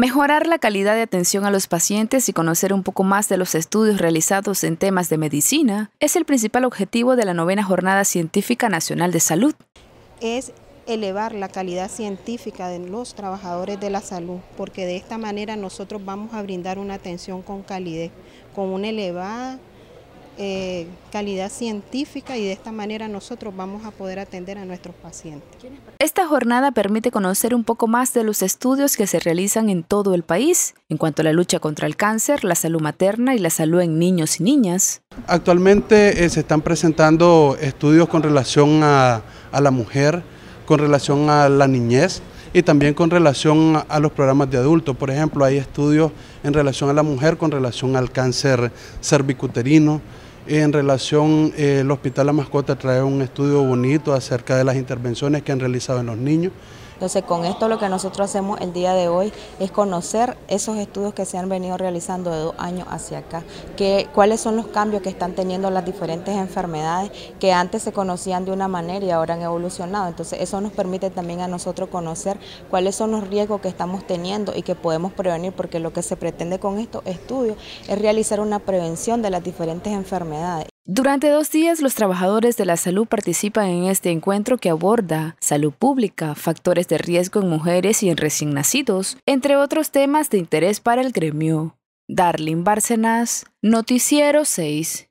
Mejorar la calidad de atención a los pacientes y conocer un poco más de los estudios realizados en temas de medicina es el principal objetivo de la novena Jornada Científica Nacional de Salud. Es elevar la calidad científica de los trabajadores de la salud, porque de esta manera nosotros vamos a brindar una atención con calidez, con una elevada eh, calidad científica y de esta manera nosotros vamos a poder atender a nuestros pacientes. Esta jornada permite conocer un poco más de los estudios que se realizan en todo el país en cuanto a la lucha contra el cáncer, la salud materna y la salud en niños y niñas. Actualmente eh, se están presentando estudios con relación a la mujer, con relación a la niñez, y también con relación a los programas de adultos. Por ejemplo, hay estudios en relación a la mujer, con relación al cáncer cervicuterino, en relación, eh, el Hospital La Mascota trae un estudio bonito acerca de las intervenciones que han realizado en los niños. Entonces, con esto lo que nosotros hacemos el día de hoy es conocer esos estudios que se han venido realizando de dos años hacia acá, cuáles son los cambios que están teniendo las diferentes enfermedades que antes se conocían de una manera y ahora han evolucionado. Entonces, eso nos permite también a nosotros conocer cuáles son los riesgos que estamos teniendo y que podemos prevenir, porque lo que se pretende con estos estudios es realizar una prevención de las diferentes enfermedades. Durante dos días, los trabajadores de la salud participan en este encuentro que aborda salud pública, factores de riesgo en mujeres y en recién nacidos, entre otros temas de interés para el gremio. Darlene Bárcenas, Noticiero 6.